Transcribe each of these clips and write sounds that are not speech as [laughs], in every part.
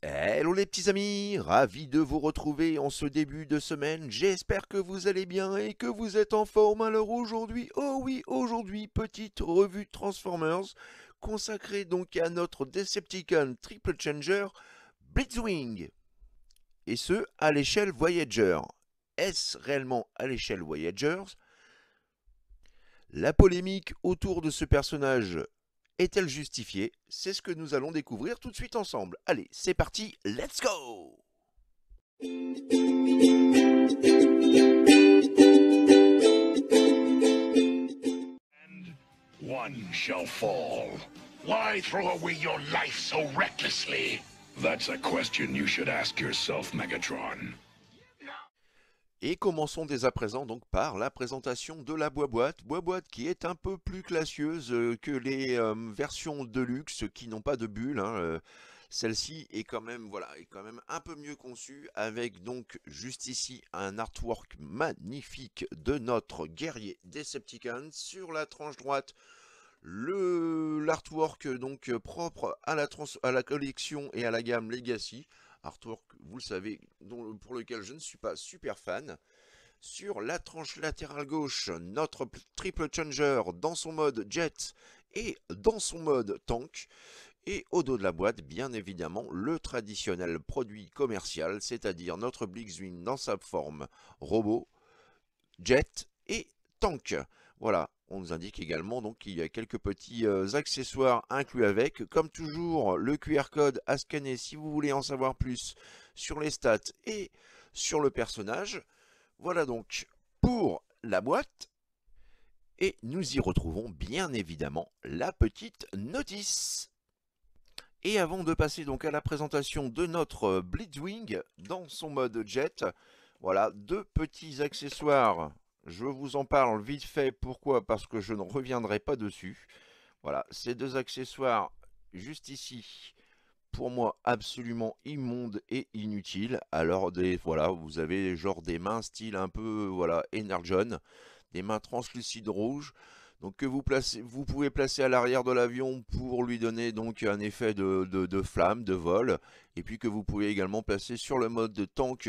Hello les petits amis, ravi de vous retrouver en ce début de semaine, j'espère que vous allez bien et que vous êtes en forme alors aujourd'hui, oh oui aujourd'hui, petite revue Transformers, consacrée donc à notre Decepticon Triple Changer, Blitzwing, et ce à l'échelle Voyager. Est-ce réellement à l'échelle Voyager la polémique autour de ce personnage est-elle justifiée C'est ce que nous allons découvrir tout de suite ensemble. Allez, c'est parti, let's go And one shall fall. Why throw away your life so recklessly That's a question you should ask yourself, Megatron. Et commençons dès à présent donc par la présentation de la boîte, boîte qui est un peu plus classieuse euh, que les euh, versions de luxe qui n'ont pas de bulle. Hein, euh, celle-ci est quand même voilà est quand même un peu mieux conçue avec donc juste ici un artwork magnifique de notre guerrier Decepticon sur la tranche droite le l'artwork donc propre à la, à la collection et à la gamme Legacy que vous le savez, dont, pour lequel je ne suis pas super fan. Sur la tranche latérale gauche, notre triple changer dans son mode jet et dans son mode tank. Et au dos de la boîte, bien évidemment, le traditionnel produit commercial, c'est-à-dire notre blixwin dans sa forme robot, jet et tank. Voilà, on nous indique également donc qu'il y a quelques petits euh, accessoires inclus avec. Comme toujours, le QR code à scanner si vous voulez en savoir plus sur les stats et sur le personnage. Voilà donc pour la boîte. Et nous y retrouvons bien évidemment la petite notice. Et avant de passer donc à la présentation de notre euh, Blitzwing dans son mode jet, voilà deux petits accessoires je vous en parle vite fait. Pourquoi Parce que je ne reviendrai pas dessus. Voilà, ces deux accessoires juste ici, pour moi absolument immondes et inutiles. Alors des voilà, vous avez genre des mains style un peu voilà Energon, des mains translucides rouges. Donc que vous placez, vous pouvez placer à l'arrière de l'avion pour lui donner donc un effet de, de, flamme, de vol, et puis que vous pouvez également placer sur le mode de tank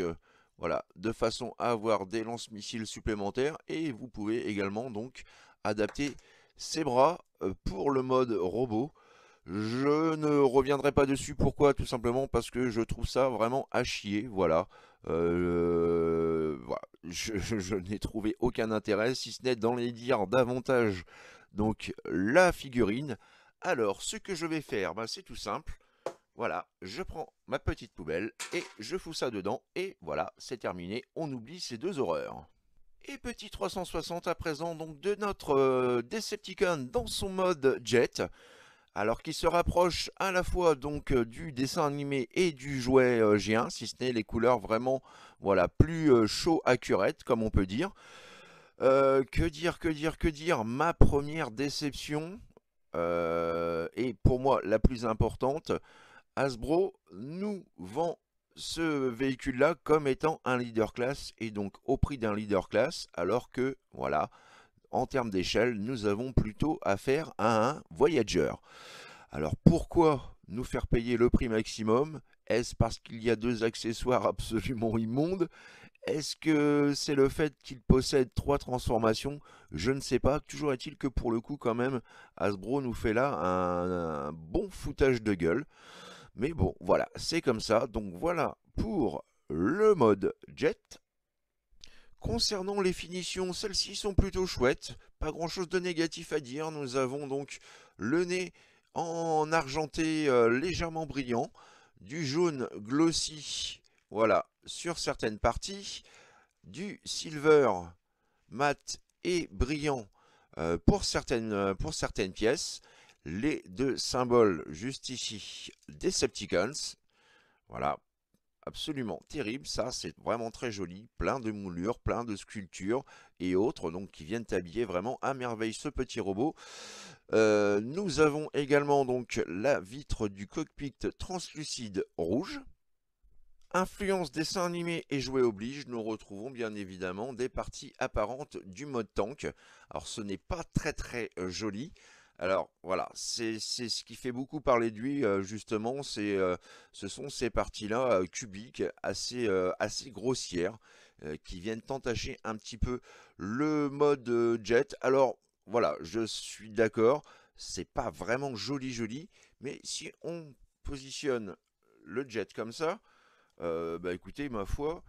voilà, de façon à avoir des lance-missiles supplémentaires et vous pouvez également donc adapter ses bras euh, pour le mode robot. Je ne reviendrai pas dessus, pourquoi Tout simplement parce que je trouve ça vraiment à chier, voilà. Euh, euh, je, n'ai trouvé aucun intérêt, si ce n'est dans les dire davantage. Donc la figurine. Alors, ce que je vais faire, bah, c'est tout simple. Voilà, je prends ma petite poubelle et je fous ça dedans et voilà, c'est terminé, on oublie ces deux horreurs. Et petit 360 à présent donc de notre euh, Decepticon dans son mode jet, alors qui se rapproche à la fois donc euh, du dessin animé et du jouet euh, G1, si ce n'est les couleurs vraiment voilà plus chaud accurate comme on peut dire. que dire, que dire, que dire Ma première déception, est et pour moi la plus importante, Hasbro nous vend ce véhicule-là comme étant un leader class et donc au prix d'un leader class alors que, voilà, en termes d'échelle, nous avons plutôt affaire à un Voyager. Alors pourquoi nous faire payer le prix maximum Est-ce parce qu'il y a deux accessoires absolument immondes Est-ce que c'est le fait qu'il possède trois transformations Je ne sais pas. Toujours est-il que pour le coup quand même, Hasbro nous fait là un, un bon foutage de gueule. Mais bon, voilà, c'est comme ça. Donc voilà pour le mode jet. Concernant les finitions, celles-ci sont plutôt chouettes. Pas grand-chose de négatif à dire. Nous avons donc le nez en argenté euh, légèrement brillant, du jaune glossy, voilà, sur certaines parties, du silver mat et brillant euh, euh, pour certaines pièces, les deux symboles juste ici, Decepticons. Voilà, absolument terrible, ça c'est vraiment très joli, plein de moulures, plein de sculptures et autres, donc qui viennent habiller vraiment à merveille ce petit robot. Euh, nous avons également donc la vitre du cockpit translucide rouge. Influence dessin animé et jouet oblige, nous retrouvons bien évidemment des parties apparentes du mode tank. Alors ce n'est pas très très euh, joli, alors voilà, c'est ce qui fait beaucoup parler de lui euh, justement, euh, ce sont ces parties-là euh, cubiques, assez, assez grossières, qui viennent entacher un petit peu le mode jet. Alors voilà, je suis d'accord, c'est pas vraiment joli joli, mais si on positionne le jet comme ça, bah écoutez, ma foi,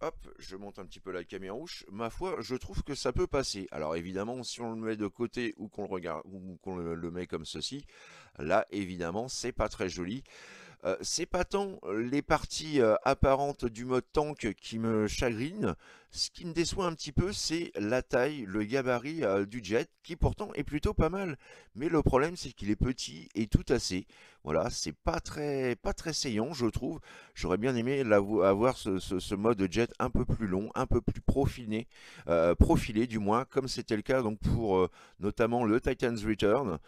hop, je monte un petit peu la caméra rouge, ma foi, je trouve que ça peut passer. Alors évidemment, si on le met de côté ou qu'on le regarde ou qu'on le, met comme ceci, là évidemment, c'est pas très joli. Euh, c'est pas tant euh, les parties euh, apparentes du mode tank qui me chagrinent, ce qui me déçoit un petit peu c'est la taille, le gabarit du jet qui pourtant est plutôt pas mal, mais le problème c'est qu'il est petit et tout assez. Voilà, c'est pas très, pas très saillant je trouve, j'aurais bien aimé avoir ce, ce, mode jet un peu plus long, un peu plus profilé, profilé du moins, comme c'était le cas donc pour notamment le Titan's Return.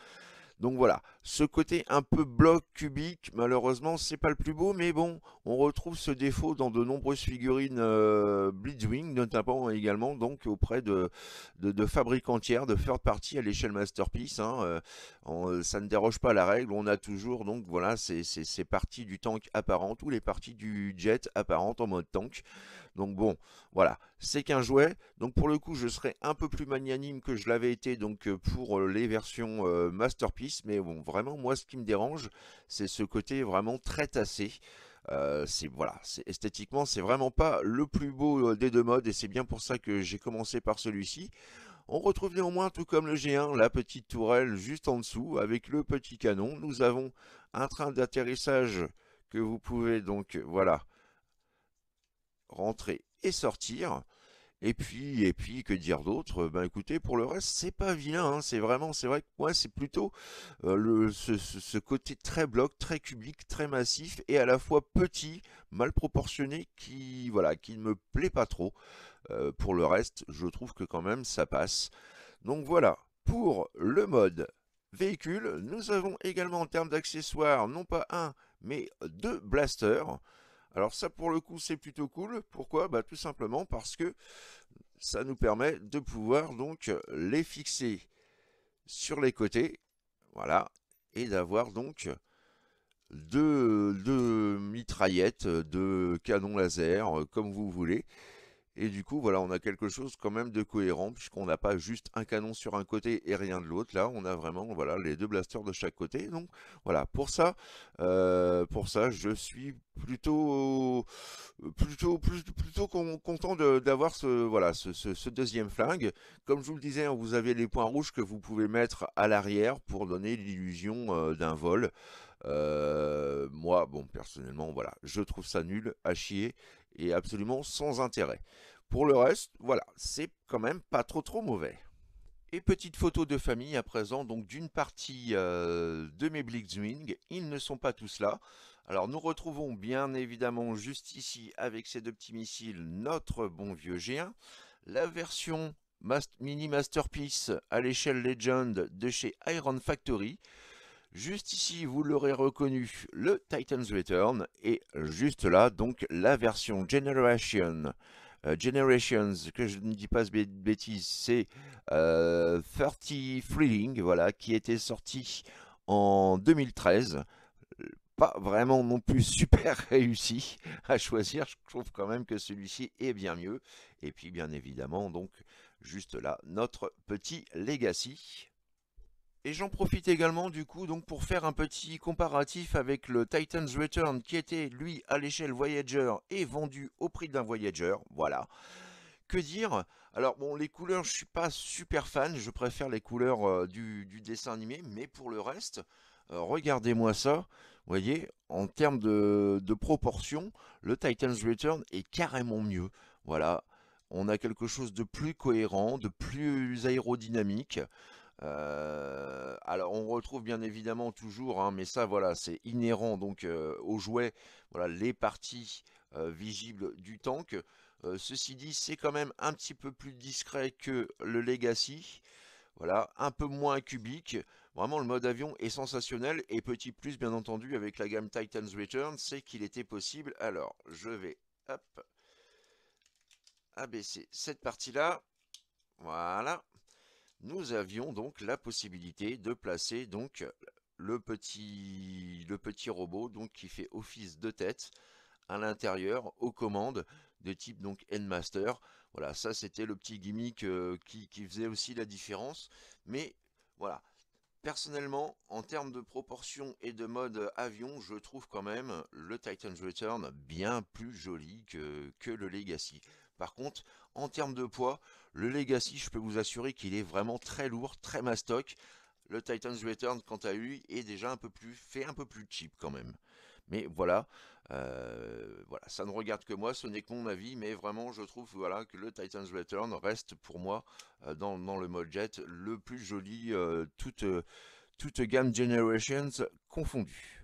Donc voilà, ce côté un peu bloc cubique, malheureusement, c'est pas le plus beau, mais bon, on retrouve ce défaut dans de nombreuses figurines euh, Blitzwing, notamment également donc auprès de, de, fabriques entières, de third party à l'échelle Masterpiece. Hein, euh, ça ne déroge pas à la règle, on a toujours donc voilà c'est ces, ces parties du tank apparentes ou les parties du jet apparentes en mode tank. Donc bon, voilà, c'est qu'un jouet. Donc pour le coup, je serais un peu plus magnanime que je l'avais été donc euh, pour euh, les versions euh, Masterpiece. Mais bon, vraiment, moi, ce qui me dérange, c'est ce côté vraiment très tassé. c'est voilà, esthétiquement, c'est vraiment pas le plus beau des deux modes et c'est bien pour ça que j'ai commencé par celui-ci. On retrouve néanmoins, tout comme le G1, la petite tourelle juste en dessous avec le petit canon. Nous avons un train d'atterrissage que vous pouvez donc, voilà, rentrer et sortir. Et puis, et puis, que dire d'autre euh, Ben écoutez, pour le reste, c'est pas vilain, hein. c'est vraiment, c'est vrai que moi, c'est plutôt euh, le, ce, côté très bloc, très cubique, très massif, et à la fois petit, mal proportionné, qui, voilà, qui ne me plaît pas trop. Euh, pour le reste, je trouve que quand même, ça passe. Donc voilà, pour le mode véhicule, nous avons également en termes d'accessoires, non pas un, mais deux blasters. Alors ça pour le coup c'est plutôt cool. Pourquoi Bah tout simplement parce que ça nous permet de pouvoir donc les fixer sur les côtés. Voilà. Et d'avoir donc deux, deux mitraillettes, deux canons laser, euh, comme vous voulez. Et du coup, voilà, on a quelque chose quand même de cohérent, puisqu'on n'a pas juste un canon sur un côté et rien de l'autre. Là, on a vraiment voilà, les deux blasters de chaque côté. Donc voilà, pour ça, euh, pour ça je suis plutôt plutôt plutôt, plutôt content d'avoir ce voilà ce, deuxième flingue comme je vous le disais hein, vous avez les points rouges que vous pouvez mettre à l'arrière pour donner l'illusion euh, d'un vol euh, moi bon personnellement voilà je trouve ça nul à chier et absolument sans intérêt. Pour le reste, voilà, c'est quand même pas trop trop mauvais. Et petite photo de famille à présent, donc d'une partie euh, de mes Blitzwing, ils ne sont pas tous là. Alors nous retrouvons bien évidemment juste ici avec ces deux petits missiles notre bon vieux G1. La version Mini Masterpiece à l'échelle Legend de chez Iron Factory. Juste ici, vous l'aurez reconnu, le Titan's Return. Et juste là, donc, la version Generation. Euh, Generations, que je ne dis pas de bêtises, c'est euh, 30 Freeling, voilà, qui était sorti en 2013 pas vraiment non plus [laughs] super réussi à choisir. Je trouve quand même que celui-ci est bien mieux. Et puis bien évidemment, donc juste là, notre petit legacy. Et j'en profite également du coup donc pour faire un petit comparatif avec le Titan's Return qui était lui à l'échelle Voyager et vendu au prix d'un Voyager, voilà. Que dire Alors bon les couleurs je suis pas super fan, je préfère les couleurs euh, du, dessin animé, mais pour le reste, euh, regardez-moi ça, vous voyez, en termes de, de proportion, le Titan's Return est carrément mieux, voilà. On a quelque chose de plus cohérent, de plus aérodynamique, euh, alors on retrouve bien évidemment toujours, hein, mais ça voilà, c'est inhérent donc euh, au jouet, voilà, les parties euh, visibles du tank. ceci dit, c'est quand même un petit peu plus discret que le Legacy. Voilà, un peu moins cubique. Vraiment, le mode avion est sensationnel. Et petit plus, bien entendu, avec la gamme Titan's Return, c'est qu'il était possible. Alors, je vais, abaisser cette partie-là. Voilà nous avions donc la possibilité de placer donc le petit, le petit robot donc qui fait office de tête à l'intérieur aux commandes de type donc Voilà, ça c'était le petit gimmick euh, qui, faisait aussi la différence. Mais voilà, personnellement, en termes de proportion et de mode avion, je trouve quand même le Titan's Return bien plus joli que le Legacy. Par contre, en termes de poids, le Legacy, je peux vous assurer qu'il est vraiment très lourd, très mastoc. Le Titan's Return, quant à lui, est déjà un peu plus fait, un peu plus cheap quand même. Mais voilà, euh, voilà, ça ne regarde que moi, ce n'est que mon avis, mais vraiment, je trouve voilà que le Titan's Return reste pour moi euh, dans, le mode jet le plus joli euh, toute toute gamme Generations confondue.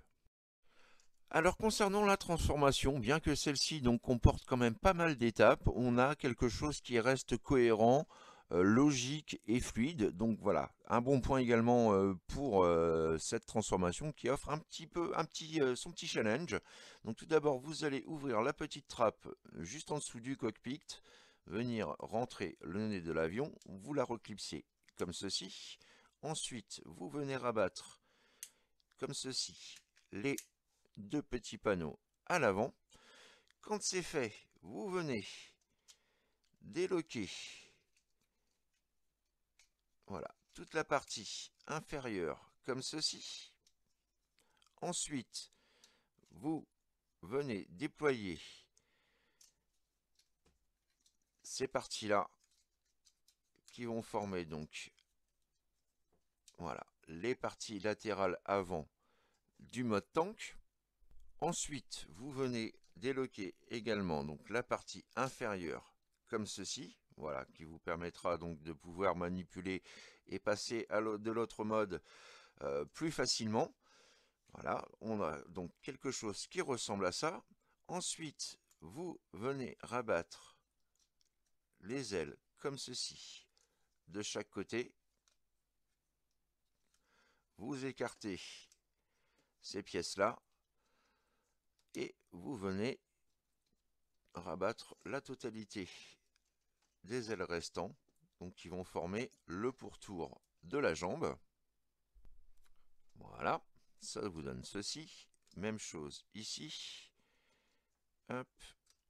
Alors concernant la transformation, bien que celle-ci comporte quand même pas mal d'étapes, on a quelque chose qui reste cohérent, euh, logique et fluide. Donc voilà, un bon point également euh, pour euh, cette transformation qui offre un petit peu un petit, son petit challenge. Donc tout d'abord, vous allez ouvrir la petite trappe juste en dessous du cockpit, venir rentrer le nez de l'avion, vous la reclipsez comme ceci. Ensuite, vous venez rabattre comme ceci les deux petits panneaux à l'avant. Quand c'est fait, vous venez déloquer voilà, toute la partie inférieure comme ceci. Ensuite, vous venez déployer ces parties-là qui vont former donc voilà, les parties latérales avant du mode tank. Ensuite, vous venez déloquer également donc la partie inférieure comme ceci, voilà, qui vous permettra donc de pouvoir manipuler et passer de l'autre mode euh, plus facilement. Voilà, on a donc quelque chose qui ressemble à ça. Ensuite, vous venez rabattre les ailes comme ceci de chaque côté. Vous écartez ces pièces-là vous venez rabattre la totalité des ailes restants, donc qui vont former le pourtour de la jambe. Voilà, ça vous donne ceci. Même chose ici.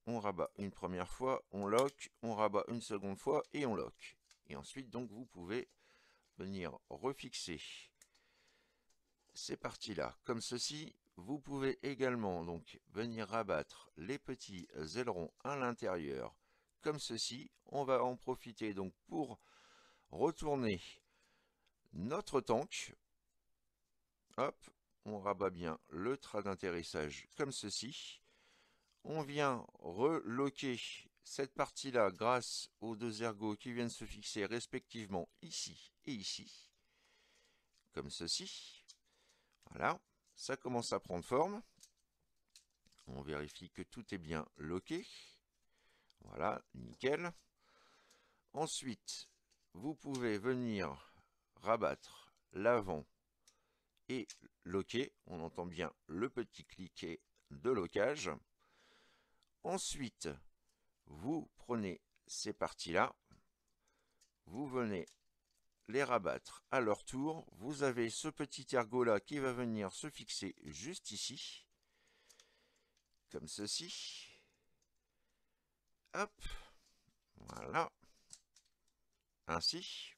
on rabat une première fois, on lock, on rabat une seconde fois et on lock. Et ensuite, donc, vous pouvez venir refixer ces parties-là, comme ceci, vous pouvez également donc venir rabattre les petits euh, ailerons à l'intérieur comme ceci. On va en profiter donc pour retourner notre tank. Hop, on rabat bien le train d'atterrissage comme ceci. On vient reloquer cette partie-là grâce aux deux ergots qui viennent se fixer respectivement ici et ici, comme ceci. Voilà. Ça commence à prendre forme. On vérifie que tout est bien loqué. Voilà, nickel. Ensuite, vous pouvez venir rabattre l'avant et loquer. On entend bien le petit cliquet de locage. Ensuite, vous prenez ces parties-là, vous venez les rabattre à leur tour. Vous avez ce petit ergot là qui va venir se fixer juste ici, comme ceci. Hop, voilà, ainsi.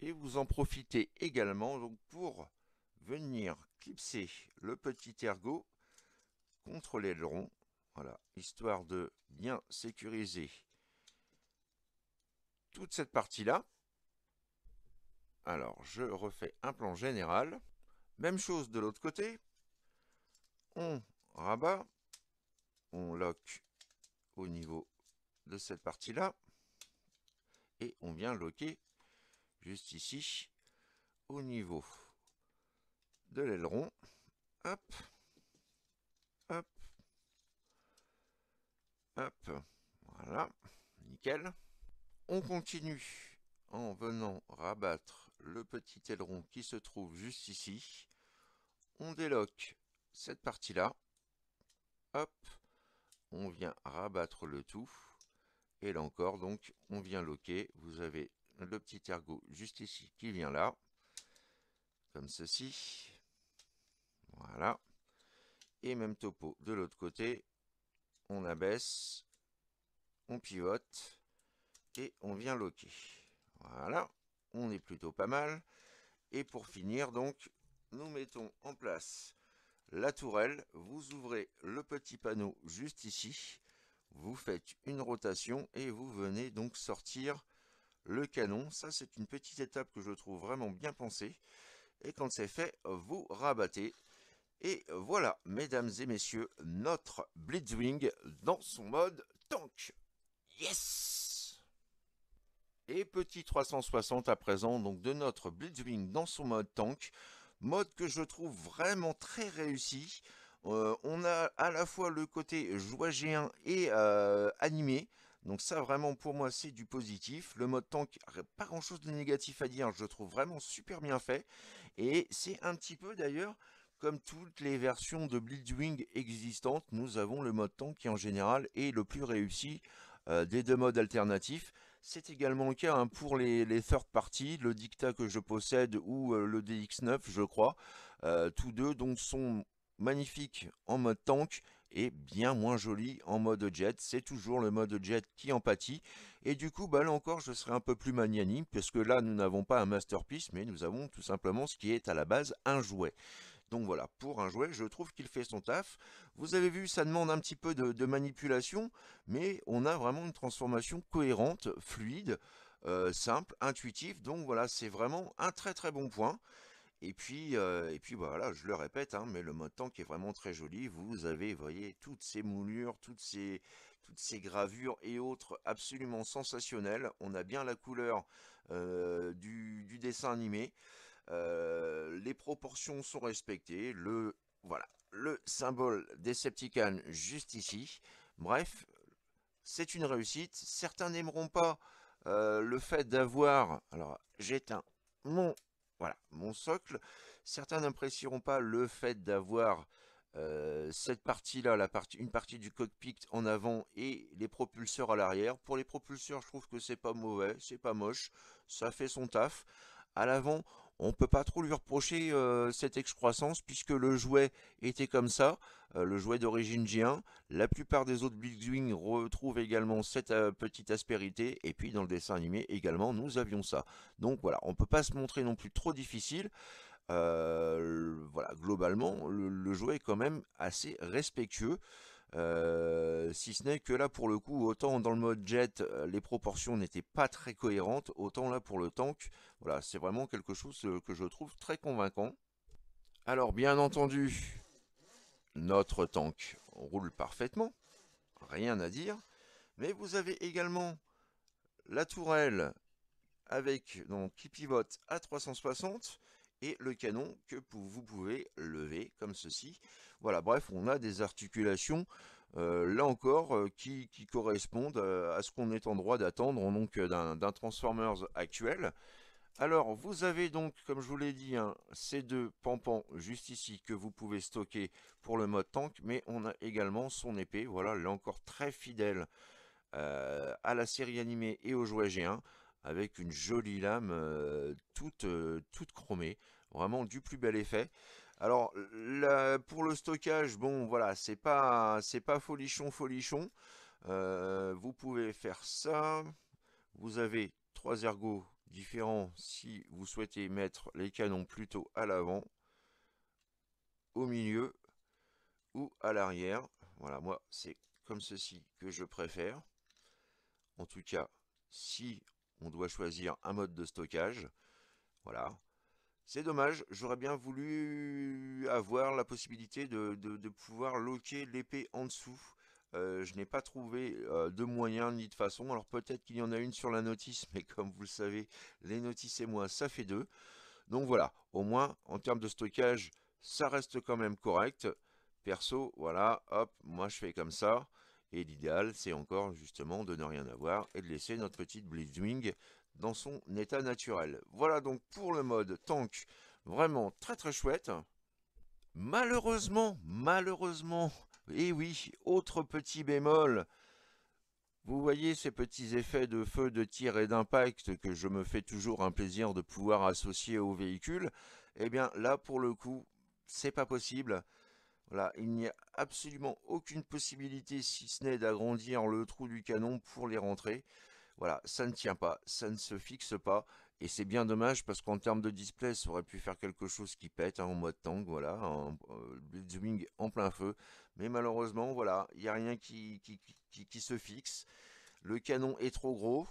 Et vous en profitez également donc pour venir clipser le petit ergot contre l'aileron. Voilà, histoire de bien sécuriser toute cette partie-là. Alors, je refais un plan général. Même chose de l'autre côté. On rabat. On loque au niveau de cette partie-là. Et on vient loquer juste ici au niveau de l'aileron. Hop. Hop. Hop. Voilà. Nickel. On continue en venant rabattre le petit aileron qui se trouve juste ici. On déloque cette partie-là. Hop, on vient rabattre le tout. Et là encore, donc, on vient loquer. Vous avez le petit ergot juste ici qui vient là. Comme ceci. Voilà. Et même topo de l'autre côté. On abaisse, on pivote et on vient loquer. Voilà on est plutôt pas mal. Et pour finir, donc, nous mettons en place la tourelle. Vous ouvrez le petit panneau juste ici. Vous faites une rotation et vous venez donc sortir le canon. Ça, c'est une petite étape que je trouve vraiment bien pensée. Et quand c'est fait, vous rabattez. Et voilà, mesdames et messieurs, notre Blitzwing dans son mode tank. Yes et petit 360 à présent donc de notre Blitzwing dans son mode tank, mode que je trouve vraiment très réussi. Euh, on a à la fois le côté joie géant et euh, animé, donc ça vraiment pour moi c'est du positif. Le mode tank, pas grand chose de négatif à dire, je trouve vraiment super bien fait. Et c'est un petit peu d'ailleurs comme toutes les versions de Blitzwing existantes, nous avons le mode tank qui en général est le plus réussi euh, des deux modes alternatifs. C'est également le cas hein, pour les, third parties, le Dicta que je possède ou euh, le DX9 je crois. Euh, tous deux donc sont magnifiques en mode tank et bien moins jolis en mode jet. C'est toujours le mode jet qui en pâtit. Et du coup, bah, là encore, je serai un peu plus magnanime, puisque là, nous n'avons pas un masterpiece, mais nous avons tout simplement ce qui est à la base un jouet. Donc voilà, pour un jouet, je trouve qu'il fait son taf. Vous avez vu, ça demande un petit peu de, manipulation, mais on a vraiment une transformation cohérente, fluide, euh, simple, intuitive. Donc voilà, c'est vraiment un très très bon point. Et puis, euh, et puis voilà, je le répète, hein, mais le mode tank est vraiment très joli. Vous avez, voyez, toutes ces moulures, toutes ces, toutes ces gravures et autres absolument sensationnelles. On a bien la couleur euh, du, dessin animé. Euh, les proportions sont respectées. Le, voilà, le symbole Decepticon juste ici. Bref, c'est une réussite. Certains n'aimeront pas euh, le fait d'avoir... Alors, j'éteins mon... Voilà, mon socle. Certains n'apprécieront pas le fait d'avoir euh, cette partie-là, partie, une partie du cockpit en avant et les propulseurs à l'arrière. Pour les propulseurs, je trouve que c'est pas mauvais, c'est pas moche, ça fait son taf. À l'avant, on peut pas trop lui reprocher cette excroissance puisque le jouet était comme ça, le jouet d'origine G1. La plupart des autres Bigwing retrouvent également cette petite aspérité et puis dans le dessin animé également nous avions ça. Donc voilà, on ne peut pas se montrer non plus trop difficile. voilà, globalement, le, jouet est quand même assez respectueux. Euh, si ce n'est que là pour le coup, autant dans le mode jet, euh, les proportions n'étaient pas très cohérentes, autant là pour le tank, voilà, c'est vraiment quelque chose euh, que je trouve très convaincant. Alors bien entendu, notre tank roule parfaitement, rien à dire, mais vous avez également la tourelle avec donc qui pivote à 360 et le canon que vous pouvez lever comme ceci voilà, bref, on a des articulations, euh, là encore, euh, qui, correspondent euh, à ce qu'on est en droit d'attendre donc d'un Transformers actuel. Alors, vous avez donc, comme je vous l'ai dit, hein, ces deux pampans juste ici que vous pouvez stocker pour le mode tank, mais on a également son épée, voilà, là encore très fidèle à la série animée et aux jouets G1, avec une jolie lame toute, toute chromée, vraiment du plus bel effet. Alors, pour le stockage, bon, voilà, c'est pas, c'est pas folichon, folichon. Euh, vous pouvez faire ça. Vous avez trois ergots différents si vous souhaitez mettre les canons plutôt à l'avant, au milieu ou à l'arrière. Voilà, moi, c'est comme ceci que je préfère. En tout cas, si on doit choisir un mode de stockage, voilà, c'est dommage, j'aurais bien voulu avoir la possibilité de, pouvoir loquer l'épée en dessous. Euh, je n'ai pas trouvé euh, de moyen ni de façon. Alors peut-être qu'il y en a une sur la notice, mais comme vous le savez, les notices et moi, ça fait deux. Donc voilà, au moins en termes de stockage, ça reste quand même correct. Perso, voilà, hop, moi je fais comme ça. Et l'idéal, c'est encore justement de ne rien avoir et de laisser notre petite Blitzwing dans son état naturel. Voilà donc pour le mode tank, vraiment très très chouette. Malheureusement, malheureusement, et oui, autre petit bémol, vous voyez ces petits effets de feu, de tir et d'impact que je me fais toujours un plaisir de pouvoir associer au véhicule Eh bien là, pour le coup, c'est pas possible. Voilà, il n'y a absolument aucune possibilité, si ce n'est d'agrandir le trou du canon pour les rentrer. Voilà, ça ne tient pas, ça ne se fixe pas. Et c'est bien dommage parce qu'en termes de display, ça aurait pu faire quelque chose qui pète hein, en mode tank, voilà, en, euh, zooming en plein feu. Mais malheureusement, voilà, il n'y a rien qui, qui, se fixe. Le canon est trop gros.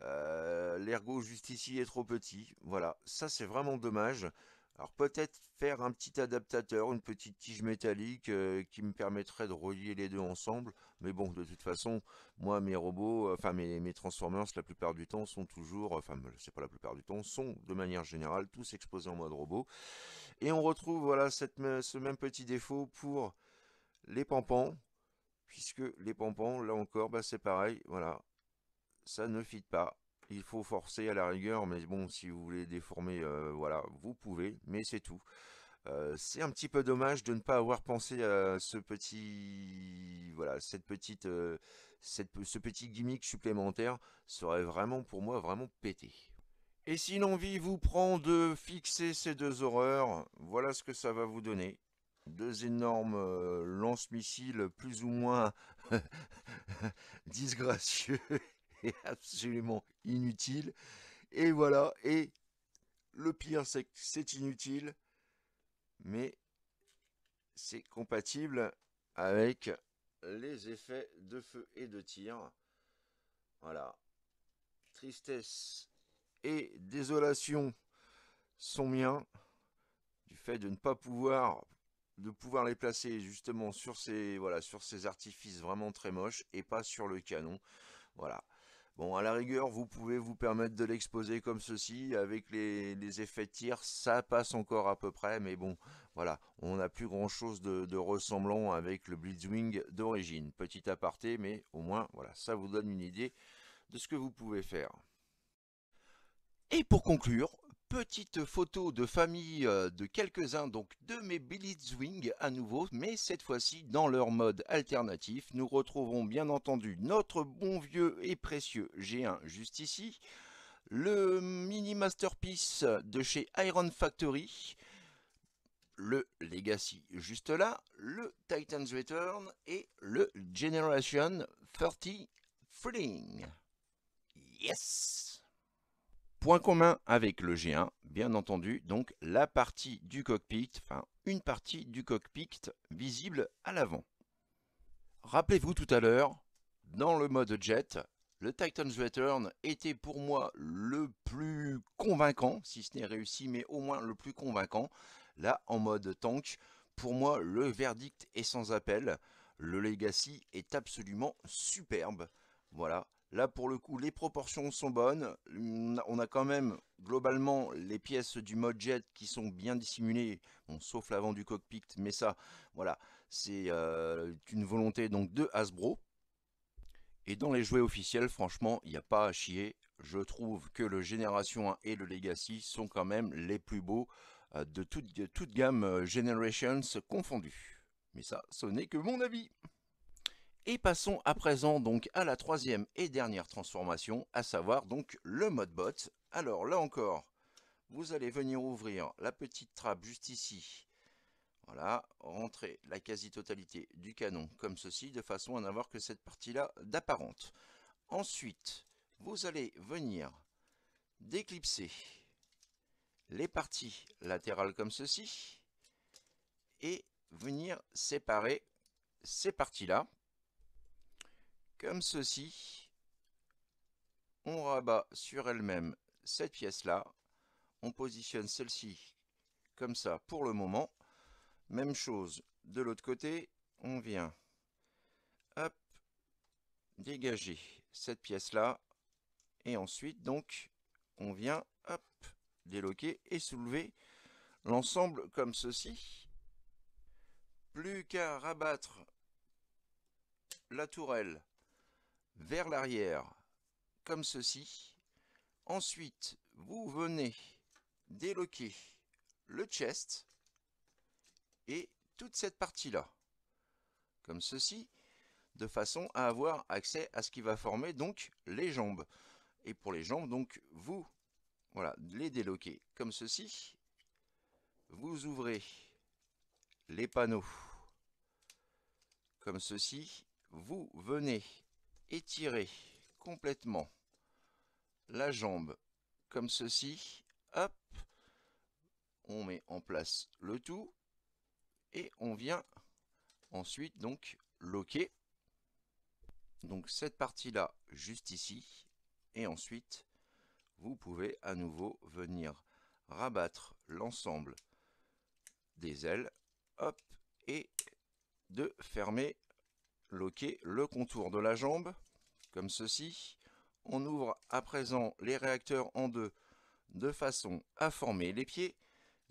l'ergot euh, L'ergo juste ici est trop petit. Voilà, ça c'est vraiment dommage. Alors peut-être faire un petit adaptateur, une petite tige métallique euh, qui me permettrait de relier les deux ensemble. Mais bon, de toute façon, moi mes robots, euh, enfin mes, mes Transformers, la plupart du temps sont toujours, euh, enfin c'est pas la plupart du temps, sont de manière générale tous exposés en mode robot. Et on retrouve voilà cette, ce même petit défaut pour les pampans, puisque les pampans, là encore, bah, c'est pareil, voilà, ça ne fit pas il faut forcer à la rigueur, mais bon, si vous voulez déformer, euh, voilà, vous pouvez, mais c'est tout. Euh, c'est un petit peu dommage de ne pas avoir pensé à ce petit, voilà, cette petite, euh, cette, ce petit gimmick supplémentaire serait vraiment, pour moi, vraiment pété. Et si l'envie vous prend de fixer ces deux horreurs, voilà ce que ça va vous donner deux énormes lance-missiles plus ou moins [laughs] disgracieux [laughs] absolument inutile. Et voilà, et le pire c'est que c'est inutile, mais c'est compatible avec les effets de feu et de tir. Voilà. Tristesse et désolation sont miens du fait de ne pas pouvoir de pouvoir les placer justement sur ces voilà sur ces artifices vraiment très moches et pas sur le canon. Voilà. Bon, à la rigueur, vous pouvez vous permettre de l'exposer comme ceci. Avec les, effets de tir, ça passe encore à peu près. Mais bon, voilà, on n'a plus grand-chose de, de, ressemblant avec le Blitzwing d'origine. Petit aparté, mais au moins, voilà, ça vous donne une idée de ce que vous pouvez faire. Et pour conclure, petite photo de famille euh, de quelques-uns donc de mes Zwing à nouveau, mais cette fois-ci dans leur mode alternatif. Nous retrouvons bien entendu notre bon vieux et précieux G1 juste ici, le mini masterpiece de chez Iron Factory, le Legacy juste là, le Titan's Return et le Generation 30 Fling. Yes Point commun avec le G1, bien entendu, donc la partie du cockpit, enfin une partie du cockpit visible à l'avant. Rappelez-vous tout à l'heure, dans le mode jet, le Titan's Return était pour moi le plus convaincant, si ce n'est réussi, mais au moins le plus convaincant. Là, en mode tank, pour moi, le verdict est sans appel. Le Legacy est absolument superbe. Voilà, Là, pour le coup, les proportions sont bonnes. Hum, on a quand même, globalement, les pièces du mode jet qui sont bien dissimulées, sauf l'avant du cockpit, mais ça, voilà, c'est euh, une volonté donc de Hasbro. Et dans les jouets officiels, franchement, il n'y a pas à chier. Je trouve que le Génération 1 et le Legacy sont quand même les plus beaux euh, de toute, toute gamme euh, Generations confondues, Mais ça, ce n'est que mon avis et passons à présent donc à la troisième et dernière transformation, à savoir donc le mode bot. Alors là encore, vous allez venir ouvrir la petite trappe juste ici. Voilà, rentrer la quasi-totalité du canon comme ceci, de façon à n'avoir que cette partie-là d'apparente. Ensuite, vous allez venir déclipser les parties latérales comme ceci et venir séparer ces parties-là comme ceci. On rabat sur elle-même cette pièce-là. On positionne celle-ci comme ça pour le moment. Même chose de l'autre côté. On vient hop, dégager cette pièce-là. Et ensuite, donc, on vient déloquer et soulever l'ensemble comme ceci. Plus qu'à rabattre la tourelle vers l'arrière, comme ceci. Ensuite, vous venez déloquer le chest et toute cette partie-là, comme ceci, de façon à avoir accès à ce qui va former donc les jambes. Et pour les jambes, donc, vous voilà, les déloquer comme ceci. Vous ouvrez les panneaux comme ceci. Vous venez étirer complètement la jambe comme ceci. Hop, on met en place le tout et on vient ensuite donc loquer donc cette partie là juste ici et ensuite vous pouvez à nouveau venir rabattre l'ensemble des ailes hop et de fermer loquer le contour de la jambe, comme ceci. On ouvre à présent les réacteurs en deux de façon à former les pieds.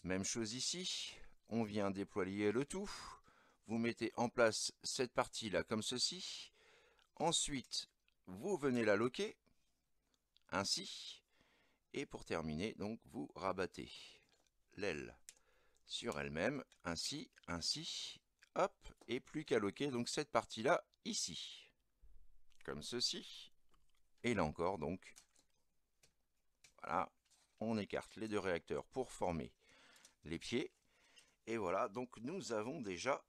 Même chose ici, on vient déployer le tout. Vous mettez en place cette partie-là comme ceci. Ensuite, vous venez la loquer, ainsi. Et pour terminer, donc, vous rabattez l'aile sur elle-même, ainsi, ainsi, et plus qu'à loquer donc cette partie-là ici, comme ceci, et là encore donc, voilà, on écarte les deux réacteurs pour former les pieds, et voilà, donc nous avons déjà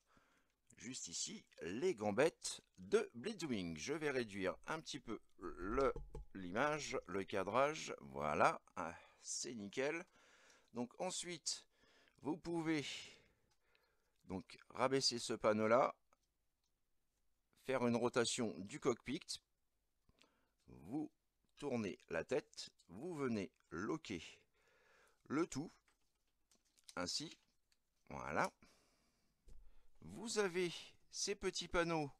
juste ici les gambettes de Blitzwing. Je vais réduire un petit peu l'image, le, cadrage, voilà, ah, c'est nickel. Donc ensuite, vous pouvez donc rabaisser ce panneau-là, faire une rotation du cockpit, vous tournez la tête, vous venez loquer le tout, ainsi, voilà. Vous avez ces petits panneaux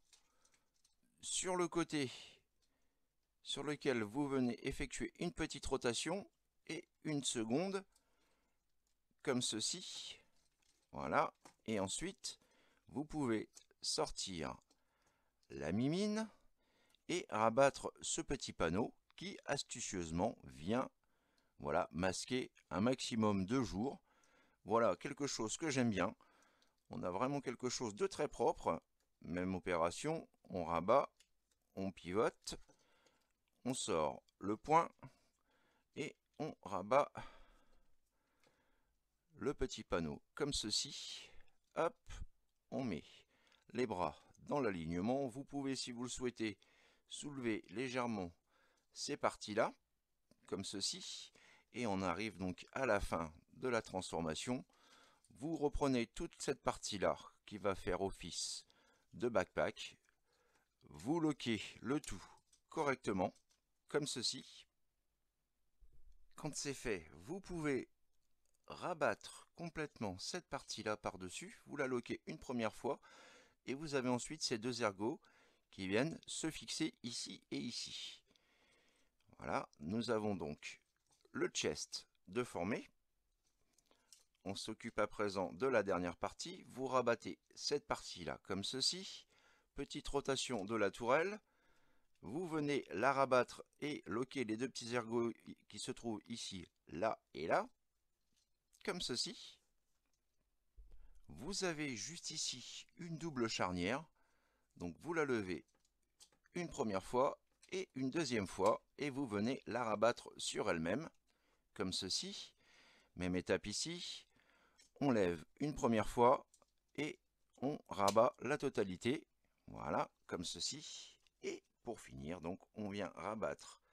sur le côté sur lequel vous venez effectuer une petite rotation et une seconde comme ceci. Voilà, et ensuite, vous pouvez sortir la mimine et rabattre ce petit panneau qui astucieusement vient voilà, masquer un maximum de jours. Voilà quelque chose que j'aime bien. On a vraiment quelque chose de très propre. Même opération, on rabat, on pivote, on sort le point et on rabat le petit panneau comme ceci. Hop, on met les bras dans l'alignement. Vous pouvez, si vous le souhaitez, soulever légèrement ces parties-là, comme ceci. Et on arrive donc à la fin de la transformation. Vous reprenez toute cette partie-là qui va faire office de backpack. Vous loquez le tout correctement, comme ceci. Quand c'est fait, vous pouvez rabattre complètement cette partie-là par-dessus, vous la loquez une première fois, et vous avez ensuite ces deux ergots qui viennent se fixer ici et ici. Voilà, nous avons donc le chest de formé. On s'occupe à présent de la dernière partie. Vous rabattez cette partie-là comme ceci. Petite rotation de la tourelle. Vous venez la rabattre et loquer les deux petits ergots qui se trouvent ici, là et là comme ceci. Vous avez juste ici une double charnière, donc vous la levez une première fois et une deuxième fois, et vous venez la rabattre sur elle-même, comme ceci. Même étape ici, on lève une première fois et on rabat la totalité, voilà, comme ceci. Et pour finir, donc, on vient rabattre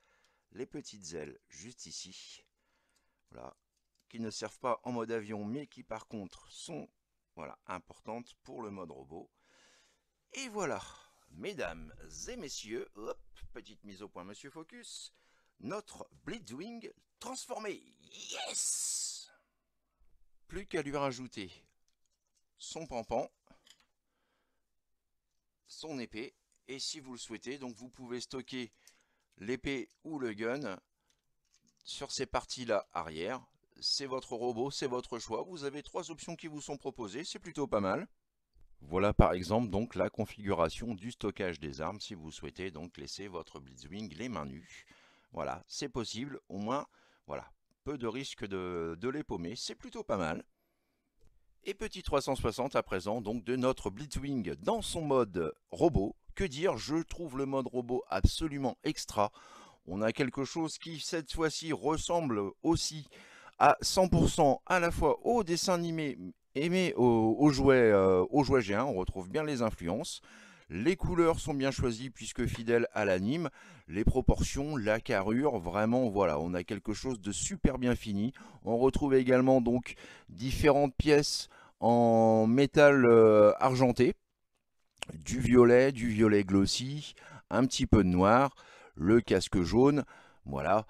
les petites ailes juste ici, voilà, qui ne servent pas en mode avion, mais qui par contre sont voilà, importantes pour le mode robot. Et voilà, mesdames et messieurs, petite mise au point Monsieur Focus, notre Blitzwing transformé. Yes Plus qu'à lui rajouter son pampan, son épée, et si vous le souhaitez, donc vous pouvez stocker l'épée ou le gun sur ces parties-là arrière, c'est votre robot, c'est votre choix. Vous avez trois options qui vous sont proposées, c'est plutôt pas mal. Voilà par exemple donc la configuration du stockage des armes si vous souhaitez donc laisser votre Blitzwing les mains nues. Voilà, c'est possible, au moins, voilà, peu de risque de, les paumer, c'est plutôt pas mal. Et petit 360 à présent donc de notre Blitzwing dans son mode robot. Que dire, je trouve le mode robot absolument extra. On a quelque chose qui cette fois-ci ressemble aussi à 100% à la fois au dessin animé et mais au jouet au jouet euh, On retrouve bien les influences. Les couleurs sont bien choisies puisque fidèles à l'anime. Les proportions, la carrure, vraiment voilà, on a quelque chose de super bien fini. On retrouve également donc différentes pièces en métal euh, argenté. Du violet, du violet glossy, un petit peu de noir, le casque jaune, voilà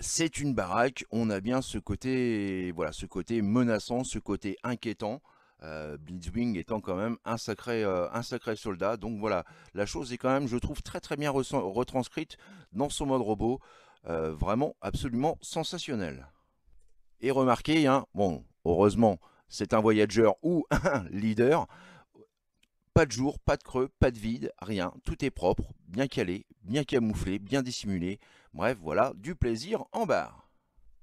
c'est une baraque, on a bien ce côté, voilà, ce côté menaçant, ce côté inquiétant. Euh, Blitzwing étant quand même euh, un sacré, soldat. Donc voilà, la chose est quand même, je trouve, très très bien retranscrite dans son mode robot. Euh, vraiment absolument sensationnel. Et remarquez, hein, bon, heureusement, c'est un voyageur ou un [laughs] leader. Pas de jour, pas de creux, pas de vide, rien. Tout est propre, bien calé, bien camouflé, bien dissimulé. Bref, voilà, du plaisir en barre.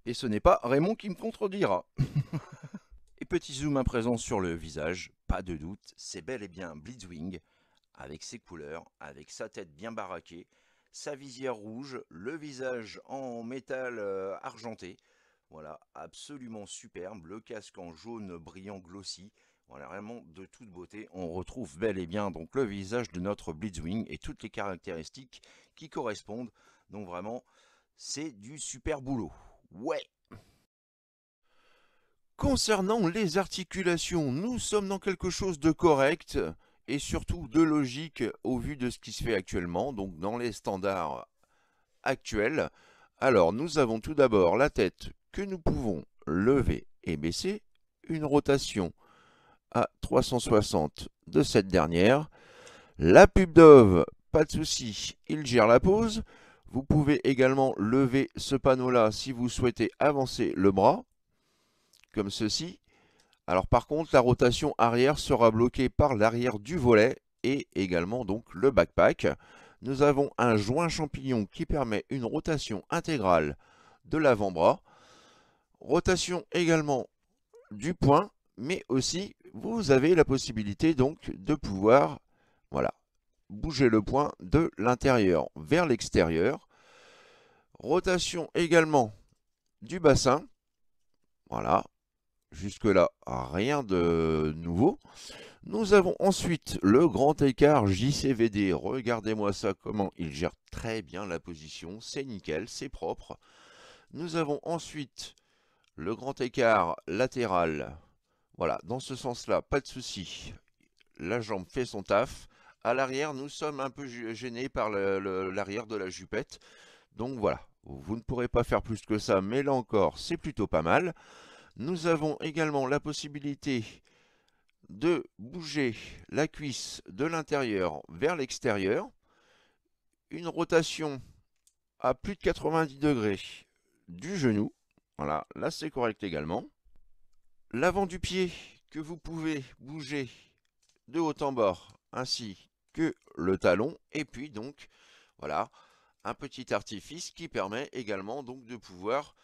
Et ce n'est pas Raymond qui me contredira. [laughs] et petit zoom à présent sur le visage, pas de doute, c'est bel et bien Blitzwing, avec ses couleurs, avec sa tête bien baraquée, sa visière rouge, le visage en métal euh, argenté, voilà, absolument superbe, le casque en jaune brillant glossy, voilà, vraiment de toute beauté, on retrouve bel et bien donc le visage de notre Blitzwing et toutes les caractéristiques qui correspondent donc vraiment, c'est du super boulot. Ouais Concernant les articulations, nous sommes dans quelque chose de correct et surtout de logique au vu de ce qui se fait actuellement, donc dans les standards actuels. Alors nous avons tout d'abord la tête que nous pouvons lever et baisser, une rotation à 360 de cette dernière. La pub Dove, pas de souci, il gère la pose. Vous pouvez également lever ce panneau-là si vous souhaitez avancer le bras, comme ceci. Alors par contre, la rotation arrière sera bloquée par l'arrière du volet et également donc le backpack. Nous avons un joint champignon qui permet une rotation intégrale de l'avant-bras. Rotation également du poing, mais aussi vous avez la possibilité donc de pouvoir voilà, bouger le point de l'intérieur vers l'extérieur. Rotation également du bassin. Voilà. Jusque-là, rien de nouveau. Nous avons ensuite le grand écart JCVD. Regardez-moi ça, comment il gère très bien la position. C'est nickel, c'est propre. Nous avons ensuite le grand écart latéral. Voilà, dans ce sens-là, pas de souci. La jambe fait son taf. À l'arrière, nous sommes un peu gênés par l'arrière de la jupette. Donc voilà, vous ne pourrez pas faire plus que ça, mais là encore, c'est plutôt pas mal. Nous avons également la possibilité de bouger la cuisse de l'intérieur vers l'extérieur. Une rotation à plus de 90 degrés du genou. Voilà, là c'est correct également. L'avant du pied que vous pouvez bouger de haut en bord ainsi que le talon. Et puis donc, voilà, un petit artifice qui permet également donc de pouvoir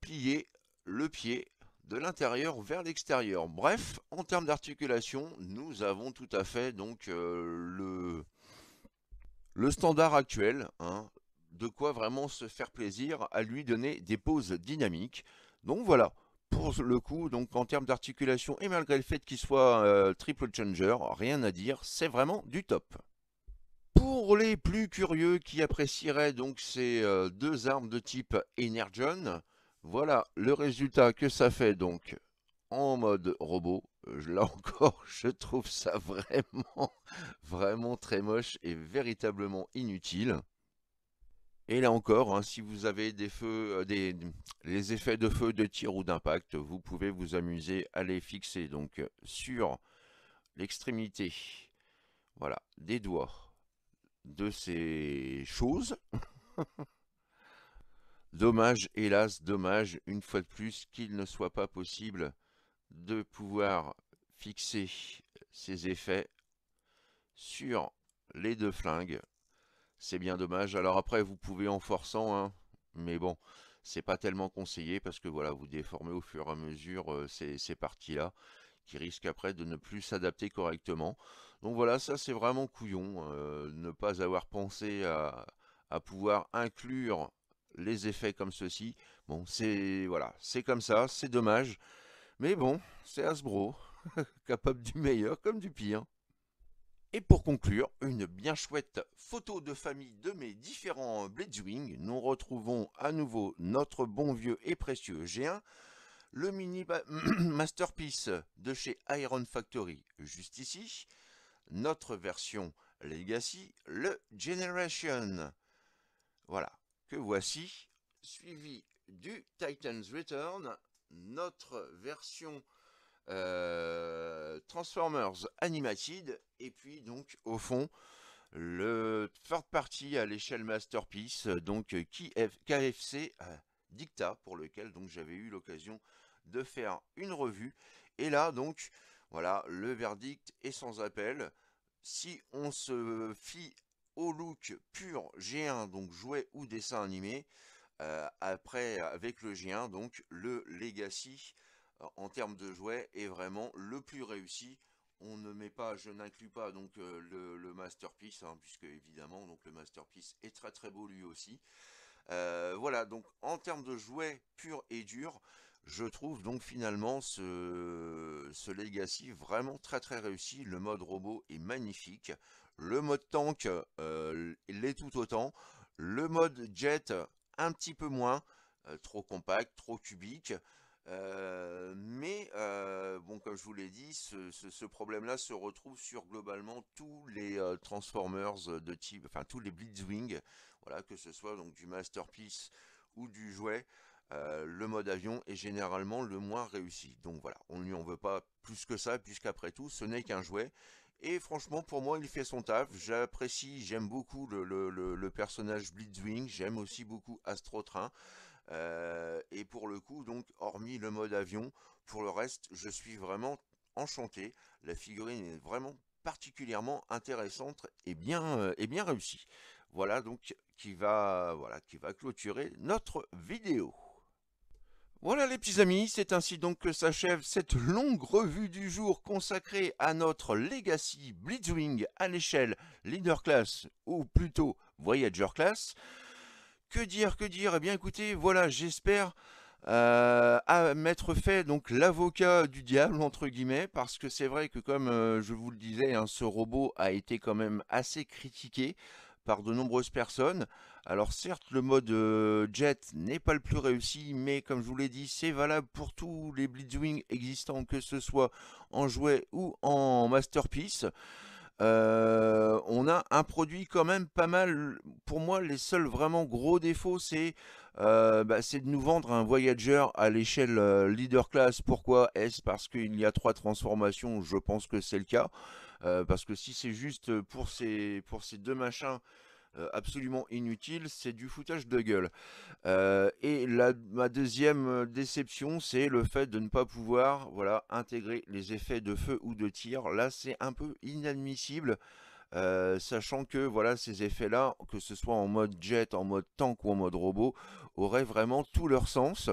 plier le pied de l'intérieur vers l'extérieur. Bref, en termes d'articulation, nous avons tout à fait donc euh, le, le standard actuel, hein, de quoi vraiment se faire plaisir à lui donner des poses dynamiques. Donc voilà, pour le coup, donc en termes d'articulation, et malgré le fait qu'il soit euh, triple changer, rien à dire, c'est vraiment du top. Pour les plus curieux qui apprécieraient donc ces euh, deux armes de type Energon, voilà le résultat que ça fait donc en mode robot. Là encore, [laughs] je trouve ça vraiment, [laughs] vraiment très moche et véritablement inutile. Et là encore, hein, si vous avez des feux, euh, des, les effets de feu de tir ou d'impact, vous pouvez vous amuser à les fixer donc euh, sur l'extrémité voilà, des doigts de ces choses. [laughs] dommage, hélas, dommage, une fois de plus, qu'il ne soit pas possible de pouvoir fixer ces effets sur les deux flingues c'est bien dommage. Alors après, vous pouvez en forçant, hein, mais bon, c'est pas tellement conseillé parce que voilà, vous déformez au fur et à mesure euh, ces, parties-là qui risquent après de ne plus s'adapter correctement. Donc voilà, ça c'est vraiment couillon, euh, ne pas avoir pensé à, à pouvoir inclure les effets comme ceci. Bon, c'est voilà, c'est comme ça, c'est dommage. Mais bon, c'est Hasbro, [laughs] capable du meilleur comme du pire. Et pour conclure, une bien chouette photo de famille de mes différents Blitzwing. Nous retrouvons à nouveau notre bon vieux et précieux G1, le mini [clears throat] masterpiece de chez Iron Factory juste ici, notre version Legacy, le Generation. Voilà, que voici, suivi du Titan's Return, notre version euh, Transformers Animated, et puis donc au fond, le third party à l'échelle Masterpiece, euh, donc euh, KFC Dicta, pour lequel donc j'avais eu l'occasion de faire une revue. Et là donc, voilà, le verdict est sans appel. Si on se fie au look pur G1, donc jouet ou dessin animé, après avec le G1, donc le Legacy euh, en termes de jouets est vraiment le plus réussi. On ne met pas, je n'inclus pas donc euh, le, masterpiece, hein, puisque évidemment donc le masterpiece est très très beau lui aussi. Euh, voilà, donc en termes de jouets purs et durs, je trouve donc finalement ce, Legacy vraiment très très réussi. Le mode robot est magnifique. Le mode tank euh, l'est tout autant. Le mode jet, un petit peu moins. trop compact, trop cubique mais, bon, comme je vous l'ai dit, ce, problème-là se retrouve sur globalement tous les Transformers de type, enfin tous les Blitzwing, voilà, que ce soit donc du Masterpiece ou du jouet, le mode avion est généralement le moins réussi. Donc voilà, on lui en veut pas plus que ça, puisqu'après tout, ce n'est qu'un jouet. Et franchement, pour moi, il fait son taf. J'apprécie, j'aime beaucoup le, le, personnage Blitzwing. J'aime aussi beaucoup Astrotrain. Euh, et pour le coup, donc, hormis le mode avion, pour le reste, je suis vraiment enchanté. La figurine est vraiment particulièrement intéressante et bien, euh, et bien réussie. Voilà donc qui va, voilà, qui va clôturer notre vidéo. Voilà les petits amis, c'est ainsi donc que s'achève cette longue revue du jour consacrée à notre Legacy Blitzwing à l'échelle Leader Class ou plutôt Voyager Class. Que dire, que dire Eh bien écoutez, voilà, j'espère euh, à m'être fait donc l'avocat du diable entre guillemets parce que c'est vrai que comme euh, je vous le disais hein, ce robot a été quand même assez critiqué par de nombreuses personnes alors certes le mode euh, jet n'est pas le plus réussi mais comme je vous l'ai dit c'est valable pour tous les Blitzwing existants que ce soit en jouet ou en masterpiece euh, on a un produit quand même pas mal, pour moi les seuls vraiment gros défauts c'est euh, bah, de nous vendre un Voyager à l'échelle euh, leader class. Pourquoi Est-ce parce qu'il y a trois transformations Je pense que c'est le cas. Euh, parce que si c'est juste pour ces, pour ces deux machins, euh, absolument inutile, c'est du foutage de gueule. Euh, et la, ma deuxième euh, déception, c'est le fait de ne pas pouvoir voilà, intégrer les effets de feu ou de tir. Là, c'est un peu inadmissible. sachant que voilà ces effets là que ce soit en mode jet en mode tank ou en mode robot auraient vraiment tout leur sens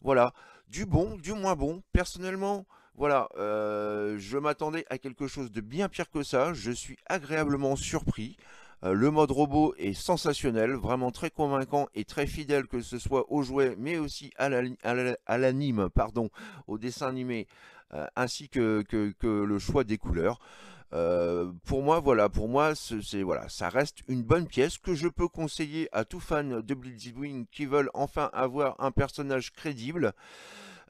voilà du bon du moins bon personnellement voilà, je m'attendais à quelque chose de bien pire que ça. Je suis agréablement surpris. Euh, le mode robot est sensationnel, vraiment très convaincant et très fidèle que ce soit au jouet mais aussi à l'anime, pardon, au dessin animé, euh, ainsi que, que, le choix des couleurs. Euh, pour moi, voilà, pour moi, c'est voilà, ça reste une bonne pièce que je peux conseiller à tout fan de Blitzwing qui veulent enfin avoir un personnage crédible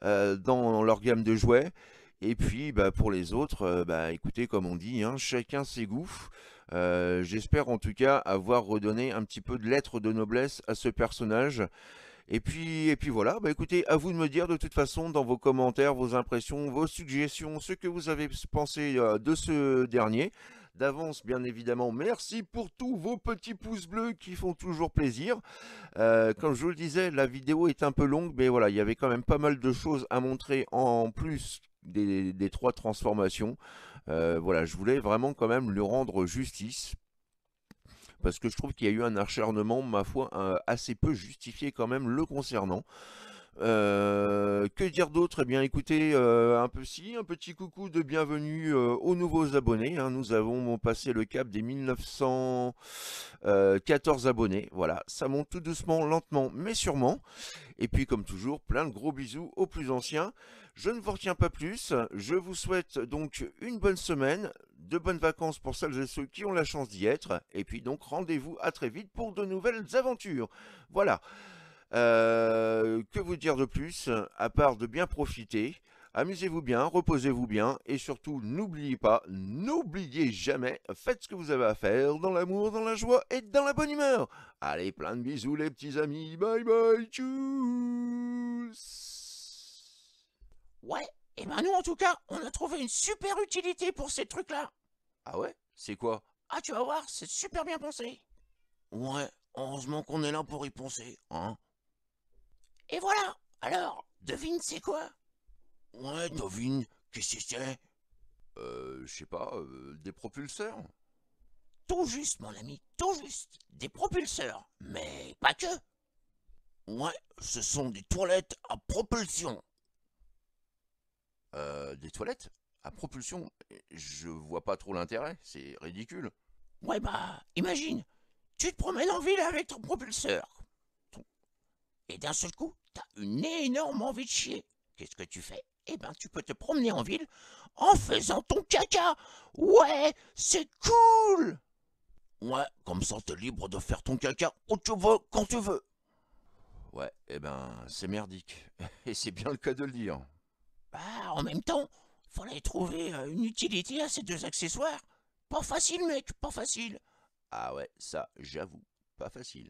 dans leur gamme de jouets. Et puis, bah, pour les autres, bah, écoutez, comme on dit, hein, chacun ses goûts. Euh, j'espère en tout cas avoir redonné un petit peu de lettres de noblesse à ce personnage. Et puis, et puis voilà, bah écoutez, à vous de me dire de toute façon dans vos commentaires, vos impressions, vos suggestions, ce que vous avez pensé euh, de ce dernier. D'avance, bien évidemment, merci pour tous vos petits pouces bleus qui font toujours plaisir. Euh, comme je vous le disais, la vidéo est un peu longue, mais voilà, il y avait quand même pas mal de choses à montrer en plus des, trois transformations. Euh, voilà, je voulais vraiment quand même lui rendre justice. Parce que je trouve qu'il y a eu un acharnement, ma foi, euh, assez peu justifié quand même le concernant. Euh, que dire d'autre Eh bien écoutez, euh, un, petit, un petit coucou de bienvenue euh, aux nouveaux abonnés. Hein. Nous avons passé le cap des 1914 abonnés. Voilà, ça monte tout doucement, lentement, mais sûrement. Et puis comme toujours, plein de gros bisous aux plus anciens. Je ne vous retiens pas plus. Je vous souhaite donc une bonne semaine, de bonnes vacances pour celles et ceux qui ont la chance d'y être. Et puis donc rendez-vous à très vite pour de nouvelles aventures. Voilà. Euh, que vous dire de plus, à part de bien profiter, amusez-vous bien, reposez-vous bien, et surtout n'oubliez pas, n'oubliez jamais, faites ce que vous avez à faire dans l'amour, dans la joie et dans la bonne humeur. Allez, plein de bisous les petits amis, bye bye, tchuss Ouais, et ben nous en tout cas, on a trouvé une super utilité pour ces trucs-là. Ah ouais C'est quoi Ah tu vas voir, c'est super bien pensé. Ouais, heureusement qu'on est là pour y penser, hein et voilà Alors, devine c'est quoi Ouais, devine, qu'est-ce que c'est Euh, je sais pas, euh, des propulseurs Tout juste, mon ami, tout juste Des propulseurs, mais pas que Ouais, ce sont des toilettes à propulsion Euh, des toilettes à propulsion Je vois pas trop l'intérêt, c'est ridicule Ouais bah, imagine, tu te promènes en ville avec ton propulseur et d'un seul coup, t'as une énorme envie de chier. Qu'est-ce que tu fais Eh ben, tu peux te promener en ville en faisant ton caca. Ouais, c'est cool Ouais, comme ça, t'es libre de faire ton caca où tu veux, quand tu veux. Ouais, eh ben, c'est merdique. [laughs] Et c'est bien le cas de le dire. Bah, en même temps, fallait trouver euh, une utilité à ces deux accessoires. Pas facile, mec, pas facile. Ah ouais, ça, j'avoue, pas facile.